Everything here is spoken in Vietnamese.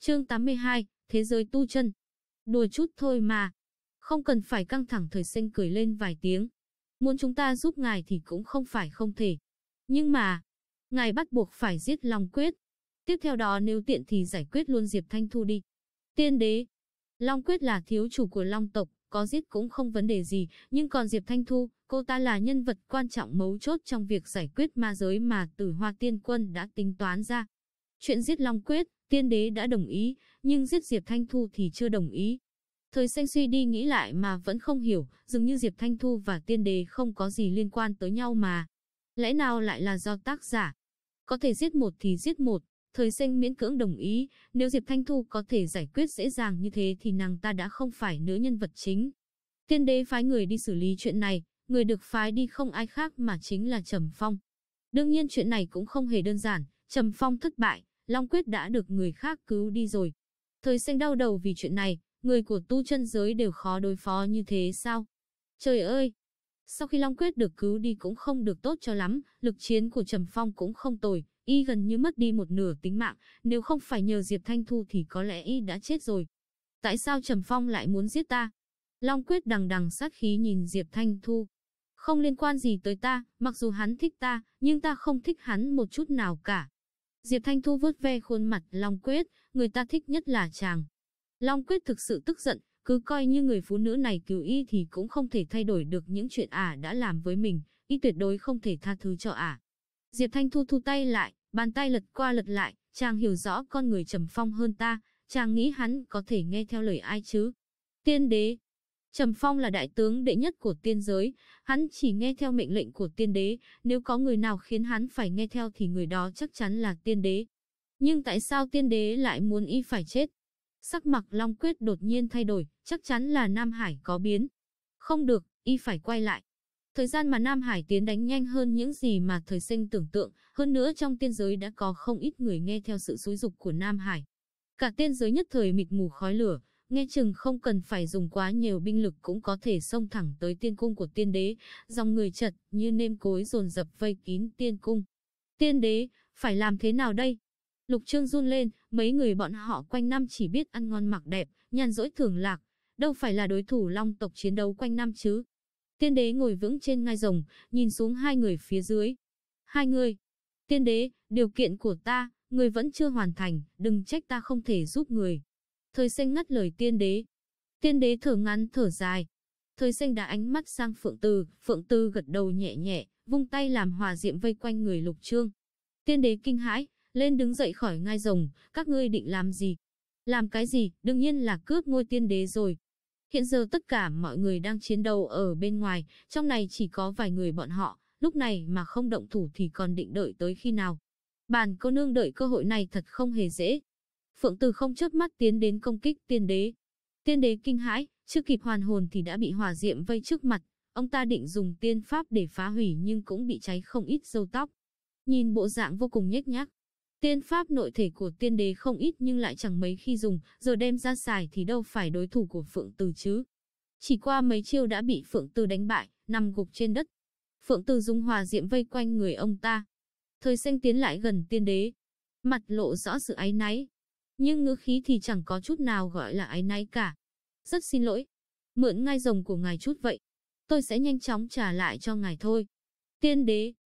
Chương 82, Thế giới tu chân. Đùa chút thôi mà. Không cần phải căng thẳng thời sinh cười lên vài tiếng. Muốn chúng ta giúp ngài thì cũng không phải không thể. Nhưng mà, ngài bắt buộc phải giết Long Quyết. Tiếp theo đó nếu tiện thì giải quyết luôn Diệp Thanh Thu đi. Tiên đế. Long Quyết là thiếu chủ của Long tộc, có giết cũng không vấn đề gì, nhưng còn Diệp Thanh Thu, cô ta là nhân vật quan trọng mấu chốt trong việc giải quyết ma giới mà Tử Hoa Tiên Quân đã tính toán ra. Chuyện giết Long Quyết, Tiên đế đã đồng ý, nhưng giết Diệp Thanh Thu thì chưa đồng ý. Thời xanh suy đi nghĩ lại mà vẫn không hiểu, dường như Diệp Thanh Thu và tiên đế không có gì liên quan tới nhau mà. Lẽ nào lại là do tác giả? Có thể giết một thì giết một, thời xanh miễn cưỡng đồng ý, nếu Diệp Thanh Thu có thể giải quyết dễ dàng như thế thì nàng ta đã không phải nữ nhân vật chính. Tiên đế phái người đi xử lý chuyện này, người được phái đi không ai khác mà chính là Trầm Phong. Đương nhiên chuyện này cũng không hề đơn giản, Trầm Phong thất bại, Long Quyết đã được người khác cứu đi rồi. Thời sinh đau đầu vì chuyện này, người của tu chân giới đều khó đối phó như thế sao? Trời ơi! Sau khi Long Quyết được cứu đi cũng không được tốt cho lắm, lực chiến của Trầm Phong cũng không tồi, y gần như mất đi một nửa tính mạng, nếu không phải nhờ Diệp Thanh Thu thì có lẽ y đã chết rồi. Tại sao Trầm Phong lại muốn giết ta? Long Quyết đằng đằng sát khí nhìn Diệp Thanh Thu. Không liên quan gì tới ta, mặc dù hắn thích ta, nhưng ta không thích hắn một chút nào cả. Diệp Thanh Thu vớt ve khuôn mặt Long Quyết, người ta thích nhất là chàng. Long Quyết thực sự tức giận, cứ coi như người phụ nữ này cứu y thì cũng không thể thay đổi được những chuyện ả đã làm với mình, y tuyệt đối không thể tha thứ cho ả. Diệp Thanh Thu thu tay lại, bàn tay lật qua lật lại, chàng hiểu rõ con người Trầm Phong hơn ta, chàng nghĩ hắn có thể nghe theo lời ai chứ. Tiên đế, Trầm Phong là đại tướng đệ nhất của tiên giới, hắn chỉ nghe theo mệnh lệnh của tiên đế, nếu có người nào khiến hắn phải nghe theo thì người đó chắc chắn là tiên đế. Nhưng tại sao tiên đế lại muốn y phải chết? Sắc mặt Long Quyết đột nhiên thay đổi, chắc chắn là Nam Hải có biến. Không được, y phải quay lại. Thời gian mà Nam Hải tiến đánh nhanh hơn những gì mà thời sinh tưởng tượng, hơn nữa trong tiên giới đã có không ít người nghe theo sự xúi dục của Nam Hải. Cả tiên giới nhất thời mịt mù khói lửa, nghe chừng không cần phải dùng quá nhiều binh lực cũng có thể xông thẳng tới tiên cung của tiên đế, dòng người chật như nêm cối dồn dập vây kín tiên cung. Tiên đế, phải làm thế nào đây? Lục Trương run lên, mấy người bọn họ quanh năm chỉ biết ăn ngon mặc đẹp, nhàn rỗi thường lạc, đâu phải là đối thủ long tộc chiến đấu quanh năm chứ. Tiên đế ngồi vững trên ngai rồng, nhìn xuống hai người phía dưới. Hai người. Tiên đế, điều kiện của ta, người vẫn chưa hoàn thành, đừng trách ta không thể giúp người. Thời sinh ngắt lời tiên đế. Tiên đế thở ngắn thở dài. Thời sinh đã ánh mắt sang Phượng Tư, Phượng Tư gật đầu nhẹ nhẹ, vung tay làm hòa diệm vây quanh người lục trương. Tiên đế kinh hãi, lên đứng dậy khỏi ngai rồng, các ngươi định làm gì? Làm cái gì, đương nhiên là cướp ngôi tiên đế rồi. Hiện giờ tất cả mọi người đang chiến đấu ở bên ngoài, trong này chỉ có vài người bọn họ, lúc này mà không động thủ thì còn định đợi tới khi nào. Bàn cô nương đợi cơ hội này thật không hề dễ. Phượng Từ không chớp mắt tiến đến công kích tiên đế. Tiên đế kinh hãi, chưa kịp hoàn hồn thì đã bị hỏa diệm vây trước mặt, ông ta định dùng tiên pháp để phá hủy nhưng cũng bị cháy không ít râu tóc. Nhìn bộ dạng vô cùng nhếch nhác. Tiên pháp nội thể của tiên đế không ít nhưng lại chẳng mấy khi dùng, giờ đem ra xài thì đâu phải đối thủ của Phượng Từ chứ. Chỉ qua mấy chiêu đã bị Phượng Từ đánh bại, nằm gục trên đất. Phượng Từ dùng hỏa diệm vây quanh người ông ta. Thời xanh tiến lại gần tiên đế. Mặt lộ rõ sự áy náy nhưng ngữ khí thì chẳng có chút nào gọi là ái náy cả. Rất xin lỗi, mượn ngai rồng của ngài chút vậy. Tôi sẽ nhanh chóng trả lại cho ngài thôi. Tiên đế,